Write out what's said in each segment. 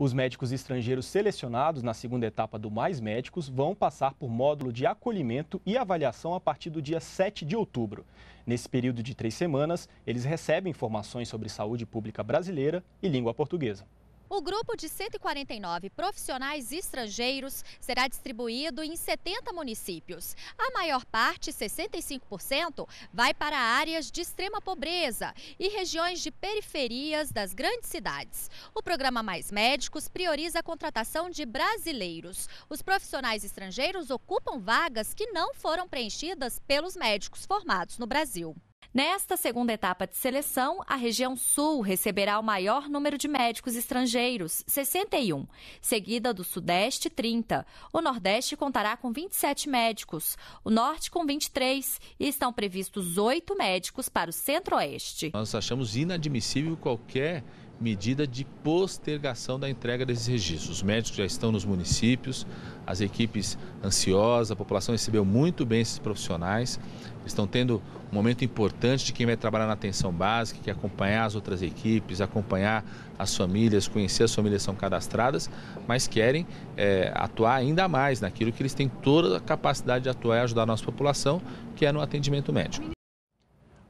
Os médicos estrangeiros selecionados na segunda etapa do Mais Médicos vão passar por módulo de acolhimento e avaliação a partir do dia 7 de outubro. Nesse período de três semanas, eles recebem informações sobre saúde pública brasileira e língua portuguesa. O grupo de 149 profissionais estrangeiros será distribuído em 70 municípios. A maior parte, 65%, vai para áreas de extrema pobreza e regiões de periferias das grandes cidades. O programa Mais Médicos prioriza a contratação de brasileiros. Os profissionais estrangeiros ocupam vagas que não foram preenchidas pelos médicos formados no Brasil. Nesta segunda etapa de seleção, a região sul receberá o maior número de médicos estrangeiros, 61, seguida do sudeste, 30. O nordeste contará com 27 médicos, o norte com 23 e estão previstos oito médicos para o centro-oeste. Nós achamos inadmissível qualquer medida de postergação da entrega desses registros. Os médicos já estão nos municípios, as equipes ansiosas, a população recebeu muito bem esses profissionais, estão tendo um momento importante de quem vai trabalhar na atenção básica, que é acompanhar as outras equipes, acompanhar as famílias, conhecer as famílias que são cadastradas, mas querem é, atuar ainda mais naquilo que eles têm toda a capacidade de atuar e ajudar a nossa população, que é no atendimento médico.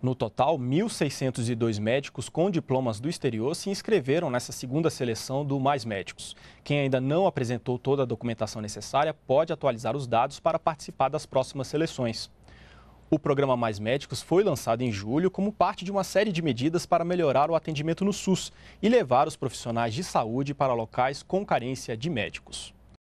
No total, 1.602 médicos com diplomas do exterior se inscreveram nessa segunda seleção do Mais Médicos. Quem ainda não apresentou toda a documentação necessária pode atualizar os dados para participar das próximas seleções. O programa Mais Médicos foi lançado em julho como parte de uma série de medidas para melhorar o atendimento no SUS e levar os profissionais de saúde para locais com carência de médicos.